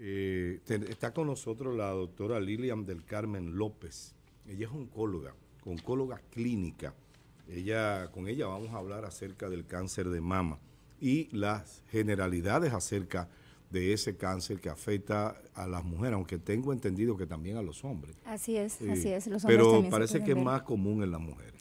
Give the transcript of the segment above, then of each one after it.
Eh, está con nosotros la doctora Lilian del Carmen López. Ella es oncóloga, oncóloga clínica. Ella, con ella vamos a hablar acerca del cáncer de mama y las generalidades acerca de ese cáncer que afecta a las mujeres, aunque tengo entendido que también a los hombres. Así es, así es. pero parece que es más común en las mujeres.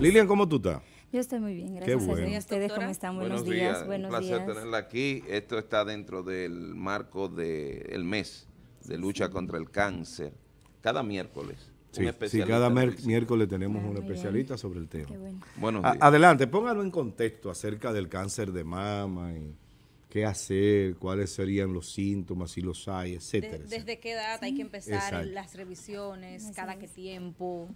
Lilian, ¿cómo tú estás? Yo estoy muy bien, gracias a cómo están? Buenos, días. Buenos Un placer tenerla aquí. Esto está dentro del marco del mes de lucha contra el cáncer, cada miércoles. Sí, sí, cada miércoles tenemos ah, un especialista sobre el tema. Bueno. Adelante, póngalo en contexto acerca del cáncer de mama y qué hacer, cuáles serían los síntomas, si los hay, etcétera. ¿Desde qué edad hay que empezar las revisiones, cada qué tiempo?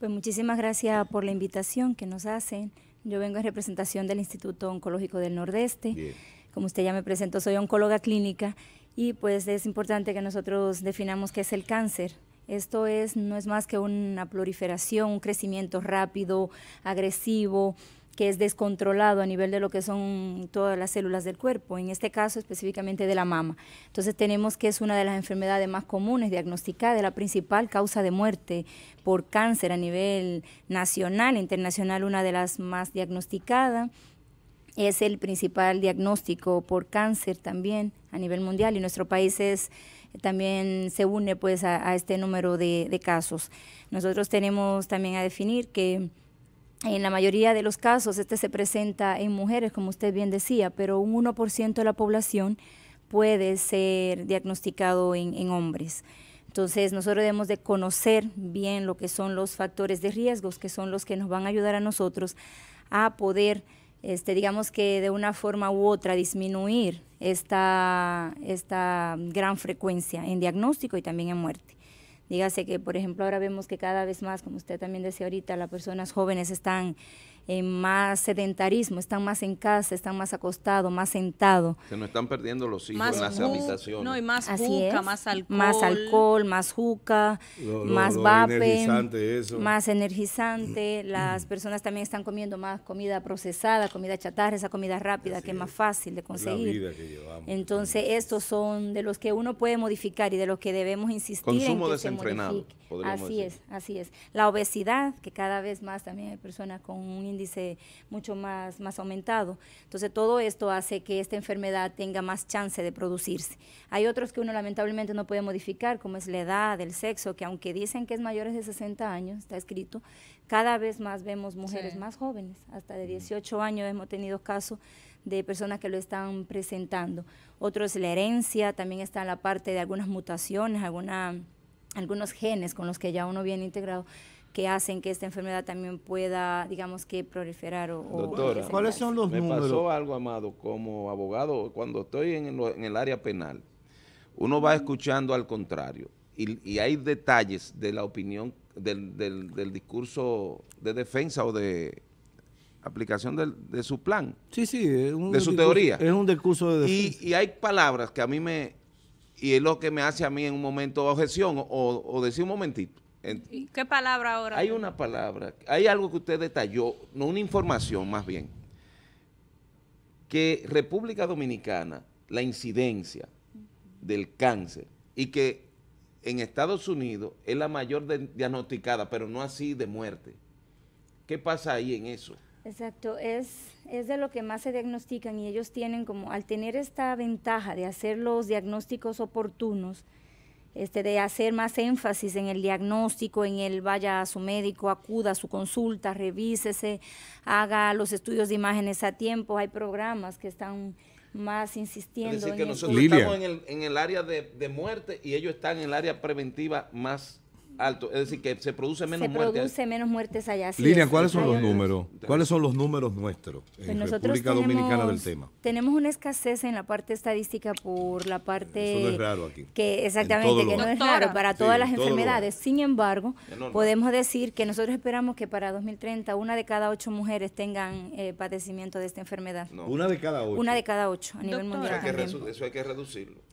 Pues muchísimas gracias por la invitación que nos hacen. Yo vengo en representación del Instituto Oncológico del Nordeste. Como usted ya me presentó, soy oncóloga clínica y pues es importante que nosotros definamos qué es el cáncer. Esto es, no es más que una proliferación, un crecimiento rápido, agresivo, que es descontrolado a nivel de lo que son todas las células del cuerpo, en este caso específicamente de la mama. Entonces tenemos que es una de las enfermedades más comunes diagnosticadas, la principal causa de muerte por cáncer a nivel nacional, internacional, una de las más diagnosticadas es el principal diagnóstico por cáncer también a nivel mundial y nuestro país es, también se une pues a, este número de, de, casos. Nosotros tenemos también a definir que en la mayoría de los casos, este se presenta en mujeres, como usted bien decía, pero un 1% de la población puede ser diagnosticado en, hombres. Entonces, nosotros debemos de conocer bien lo que son los factores de riesgos, que son los que nos van a ayudar a nosotros a poder, este, digamos que de una forma u otra, disminuir esta, esta gran frecuencia en diagnóstico y también en muerte. Dígase que, por ejemplo, ahora vemos que cada vez más, como usted también decía ahorita, las personas jóvenes están más sedentarismo, están más en casa, están más acostados, más sentados. Se nos están perdiendo los hijos más en las habitaciones. más más alcohol. Más alcohol, más juca, más energizante eso. más energizante. las personas también están comiendo más comida procesada, comida chatarra, esa comida rápida que es más fácil de conseguir. Entonces, estos son de los que uno puede modificar y de los que debemos insistir Consumo en que desenfrenado, se modifique. Así es, así es. La obesidad, que cada vez más también hay personas con un índice mucho más, más aumentado. Entonces todo esto hace que esta enfermedad tenga más chance de producirse. Hay otros que uno lamentablemente no puede modificar, como es la edad, el sexo, que aunque dicen que es mayores de 60 años, está escrito, cada vez más vemos mujeres más jóvenes, hasta de 18 años hemos tenido casos de personas que lo están presentando. Otro es la herencia, también está la parte de algunas mutaciones, alguna, algunos genes con los que ya uno viene integrado que hacen que esta enfermedad también pueda, digamos que, proliferar o... Doctora, ¿cuáles son los números? Me pasó algo, Amado, como abogado, cuando estoy en, el área penal, uno va escuchando al contrario y, hay detalles de la opinión, del, discurso de defensa o de aplicación de su plan. Sí, sí, de su teoría. Es un discurso de defensa. Y, hay palabras que a mí me... Y es lo que me hace a mí en un momento objeción o decir un momentito ¿Qué palabra ahora? Hay una palabra, hay algo que usted detalló, no una información más bien, que República Dominicana, la incidencia del cáncer y que en Estados Unidos es la mayor diagnosticada, pero no así de muerte. ¿Qué pasa ahí en eso? Exacto, es, es de lo que más se diagnostican y ellos tienen como, al tener esta ventaja de hacer los diagnósticos oportunos, este, de hacer más énfasis en el diagnóstico, en el vaya a su médico, acuda a su consulta, revísese, haga los estudios de imágenes a tiempo. Hay programas que están más insistiendo. en nosotros el... en el, área de muerte y ellos están en el área preventiva más alto, es decir, que se produce menos muertes. Se produce menos muertes allá. Sí, Lilian, ¿cuáles son los números? ¿Cuáles son los números nuestros en pues República Dominicana del tema? Tenemos una escasez en la parte estadística por la parte... Eso raro aquí. Que, exactamente, que no es raro para todas las enfermedades. Sin embargo, podemos decir que nosotros esperamos que para 2030 una de cada ocho mujeres tengan eh, padecimiento de esta enfermedad. Una de cada ocho. Una de cada ocho a nivel mundial. Eso hay que, reducirlo.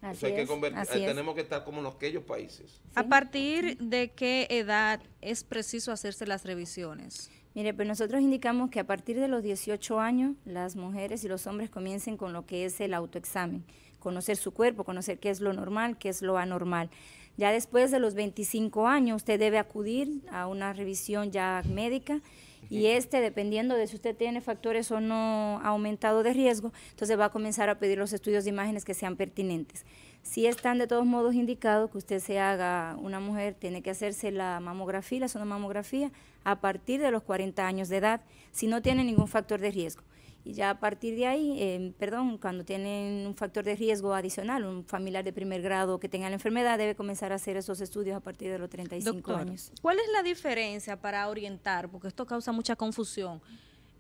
eso hay que eh, Tenemos que estar como los aquellos países. A partir de qué edad es preciso hacerse las revisiones? Mire, pues nosotros indicamos que a partir de los 18 años las mujeres y los hombres comiencen con lo que es el autoexamen, conocer su cuerpo, conocer qué es lo normal, qué es lo anormal. Ya después de los 25 años usted debe acudir a una revisión ya médica y este, dependiendo de si usted tiene factores o no aumentado de riesgo, entonces va a comenzar a pedir los estudios de imágenes que sean pertinentes. Si están de todos modos indicados que usted se haga, una mujer tiene que hacerse la mamografía, la sonomamografía, a partir de los 40 años de edad, si no tiene ningún factor de riesgo. Y ya a partir de ahí, eh, perdón, cuando tienen un factor de riesgo adicional, un familiar de primer grado que tenga la enfermedad, debe comenzar a hacer esos estudios a partir de los 35 años. ¿Cuál es la diferencia para orientar? Porque esto causa mucha confusión.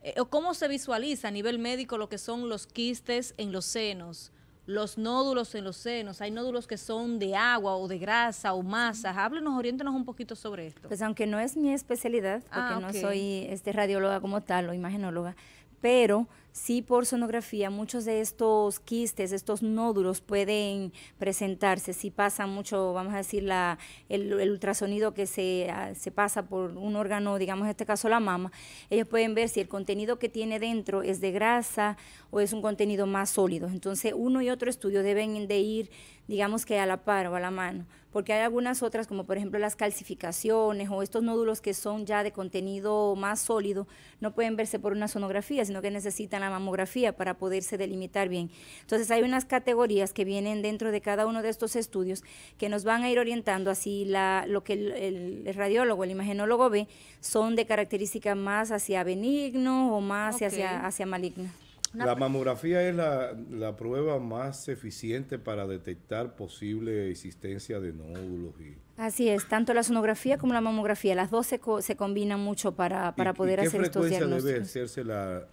Eh, ¿Cómo se visualiza a nivel médico lo que son los quistes en los senos? los nódulos en los senos, hay nódulos que son de agua o de grasa o masas. Háblenos, oriéntanos un poquito sobre esto. Pues aunque no es mi especialidad, porque ah, no soy este, radióloga como tal o imagenóloga, pero Sí, por sonografía, muchos de estos quistes, estos nódulos pueden presentarse. Si pasa mucho, vamos a decir, la, el, ultrasonido que se, ah, se, pasa por un órgano, digamos en este caso la mama, ellos pueden ver si el contenido que tiene dentro es de grasa o es un contenido más sólido. Entonces, uno y otro estudio deben de ir, digamos que a la par o a la mano, porque hay algunas otras, como por ejemplo las calcificaciones o estos nódulos que son ya de contenido más sólido, no pueden verse por una sonografía, sino que necesitan mamografía para poderse delimitar bien. Entonces hay unas categorías que vienen dentro de cada uno de estos estudios que nos van a ir orientando así lo que el, radiólogo, el imagenólogo ve, son de característica más hacia benigno o más hacia, hacia maligno. La mamografía es la, prueba más eficiente para detectar posible existencia de nódulos. Y Así es, tanto la sonografía como la mamografía, las dos se, combinan mucho para, poder hacer estos diagnósticos. la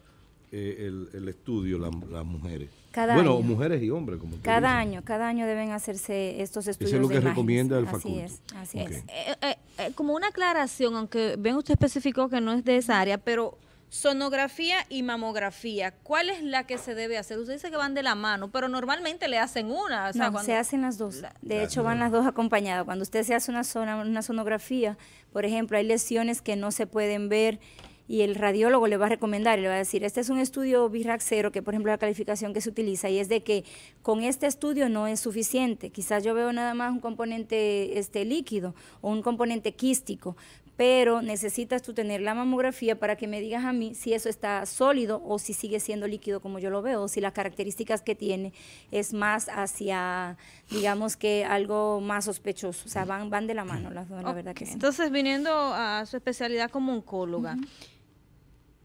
eh, el, estudio las mujeres? Cada bueno, mujeres y hombres, como Cada año, cada año deben hacerse estos estudios. Eso es lo que recomienda el Así es, así es. Eh, eh, como una aclaración, aunque ven usted especificó que no es de esa área, pero sonografía y mamografía, ¿cuál es la que se debe hacer? Usted dice que van de la mano, pero normalmente le hacen una. se hacen las dos. De hecho, van las dos acompañadas. Cuando usted se hace una, zona, una sonografía, por ejemplo, hay lesiones que no se pueden ver y el radiólogo le va a recomendar y le va a decir, este es un estudio 0, que por ejemplo la calificación que se utiliza, y es de que con este estudio no es suficiente. Quizás yo veo nada más un componente este, líquido o un componente quístico, pero necesitas tú tener la mamografía para que me digas a mí si eso está sólido o si sigue siendo líquido como yo lo veo, si las características que tiene es más hacia, digamos que algo más sospechoso. O sea, van, van de la mano las dos, la verdad que Entonces, viniendo a su especialidad como oncóloga,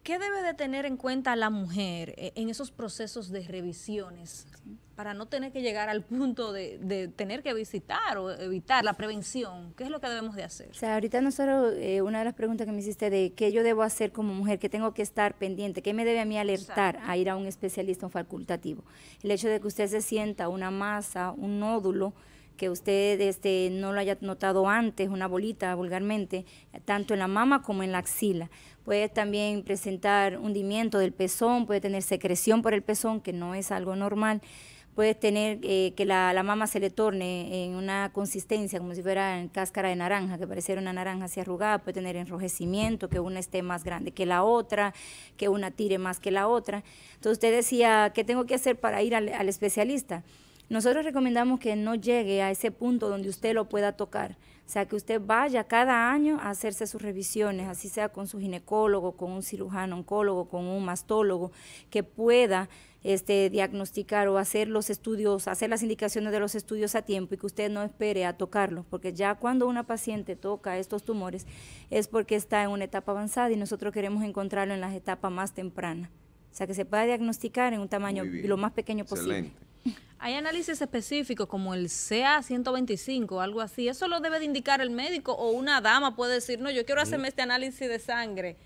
¿Qué debe de tener en cuenta la mujer eh, en esos procesos de revisiones para no tener que llegar al punto de, tener que visitar o evitar la prevención? ¿Qué es lo que debemos de hacer? O sea, ahorita nosotros, eh, una de las preguntas que me hiciste de qué yo debo hacer como mujer, qué tengo que estar pendiente, qué me debe a mí alertar a ir a un especialista, un facultativo. El hecho de que usted se sienta una masa, un nódulo, que usted este, no lo haya notado antes, una bolita vulgarmente, tanto en la mama como en la axila. Puede también presentar hundimiento del pezón, puede tener secreción por el pezón, que no es algo normal. Puede tener eh, que la, mama se le torne en una consistencia como si fuera en cáscara de naranja, que pareciera una naranja así arrugada, puede tener enrojecimiento, que una esté más grande que la otra, que una tire más que la otra. Entonces usted decía, ¿qué tengo que hacer para ir al especialista? Nosotros recomendamos que no llegue a ese punto donde usted lo pueda tocar. O sea, que usted vaya cada año a hacerse sus revisiones, así sea con su ginecólogo, con un cirujano oncólogo, con un mastólogo, que pueda este, diagnosticar o hacer los estudios, hacer las indicaciones de los estudios a tiempo y que usted no espere a tocarlos, porque ya cuando una paciente toca estos tumores es porque está en una etapa avanzada y nosotros queremos encontrarlo en las etapas más tempranas. O sea, que se pueda diagnosticar en un tamaño lo más pequeño posible. Hay análisis específicos como el CA125, algo así. ¿Eso lo debe de indicar el médico o una dama puede decir, no, yo quiero mm. hacerme este análisis de sangre?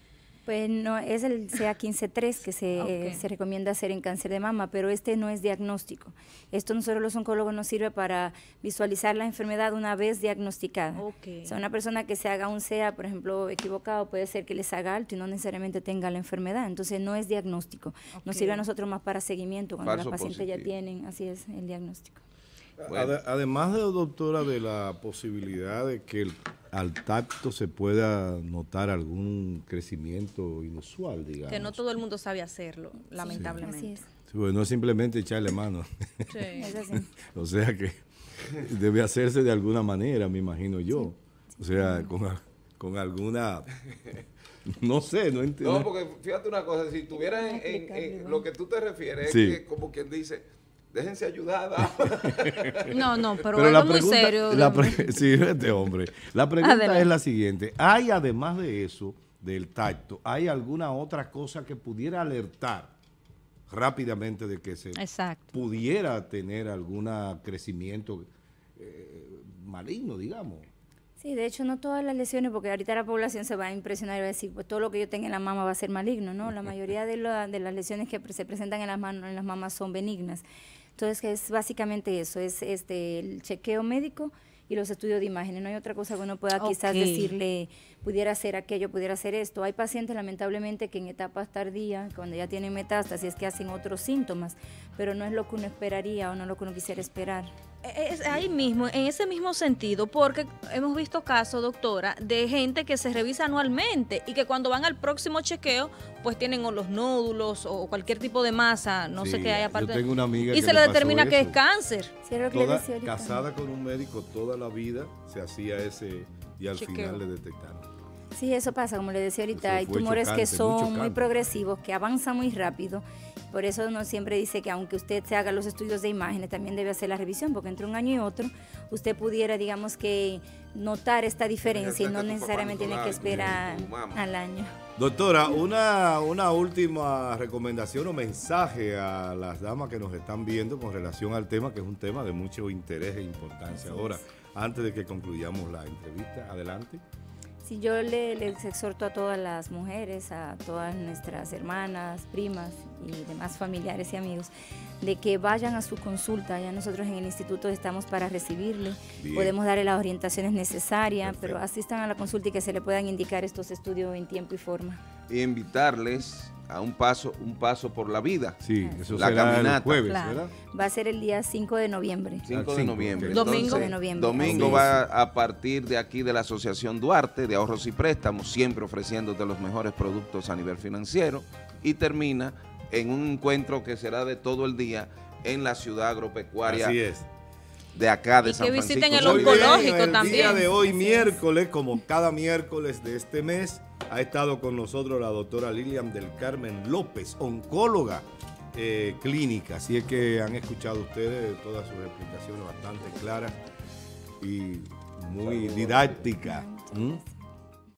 Pues no, es el CA15-3 que ah, eh, se, recomienda hacer en cáncer de mama, pero este no es diagnóstico. Esto nosotros los oncólogos nos sirve para visualizar la enfermedad una vez diagnosticada. O sea, una persona que se haga un CA, por ejemplo, equivocado, puede ser que les haga alto y no necesariamente tenga la enfermedad. Entonces no es diagnóstico. Nos sirve a nosotros más para seguimiento cuando las pacientes ya tienen, así es, el diagnóstico además de, doctora, de la posibilidad de que al tacto se pueda notar algún crecimiento inusual, digamos. Que no todo el mundo sabe hacerlo, lamentablemente. no es simplemente echarle mano. Sí, o sea que debe hacerse de alguna manera, me imagino yo. O sea, con, alguna... No sé, no entiendo. No, porque fíjate una cosa, si tuvieras lo que tú te refieres, es que como quien dice Déjense ayudar. no, no, pero, pero la muy serio. La sí, este hombre. La pregunta es la siguiente. ¿Hay, además de eso, del tacto, hay alguna otra cosa que pudiera alertar rápidamente de que se pudiera tener algún crecimiento eh, maligno, digamos? Sí, de hecho no todas las lesiones, porque ahorita la población se va a impresionar y va a decir, pues todo lo que yo tenga en la mama va a ser maligno, ¿no? La mayoría de, las lesiones que se presentan en las, manos, en las mamas son benignas. Entonces, es básicamente eso, es este, el chequeo médico y los estudios de imágenes. No hay otra cosa que uno pueda quizás decirle pudiera ser aquello, pudiera ser esto. Hay pacientes lamentablemente que en etapas tardías, cuando ya tienen metástasis, es que hacen otros síntomas, pero no es lo que uno esperaría o no es lo que uno quisiera esperar. E-, es ahí mismo, en ese mismo sentido, porque hemos visto casos, doctora, de gente que se revisa anualmente y que cuando van al próximo chequeo, pues tienen o los nódulos o cualquier tipo de masa, no sé qué hay aparte. Yo tengo una y se le, determina que es cáncer. Sí, casada con un médico toda la vida, se hacía ese y al final le detectaron. Sí, eso pasa, como le decía ahorita, hay tumores que son muy, progresivos, que avanzan muy rápido. Por eso uno siempre dice que aunque usted se haga los estudios de imágenes, también debe hacer la revisión, porque entre un año y otro usted pudiera, digamos que, notar esta diferencia y no necesariamente tiene que esperar al año. Doctora, una, una última recomendación o mensaje a las damas que nos están viendo con relación al tema, que es un tema de mucho interés e importancia. Ahora, antes de que concluyamos la entrevista, adelante. Si yo le, les exhorto a todas las mujeres, a todas nuestras hermanas, primas y demás familiares y amigos, de que vayan a su consulta. Ya nosotros en el instituto estamos para recibirle, podemos darle las orientaciones necesarias, pero asistan a la consulta y que se le puedan indicar estos estudios en tiempo y forma. Y invitarles a un paso, un paso por la vida. Sí, la caminata. Va a ser el día 5 de noviembre. 5 ah, de noviembre. domingo de noviembre. Domingo va a partir de aquí de la Asociación Duarte de Ahorros y Préstamos, siempre ofreciéndote los mejores productos a nivel financiero y termina en un encuentro que será de todo el día en la ciudad agropecuaria Así es de acá de San que visiten el oncológico también. El día de hoy, miércoles, como cada miércoles de este mes, ha estado con nosotros la doctora Lilian del Carmen López, oncóloga eh, clínica. Así es que han escuchado ustedes todas sus explicaciones bastante claras y muy didácticas.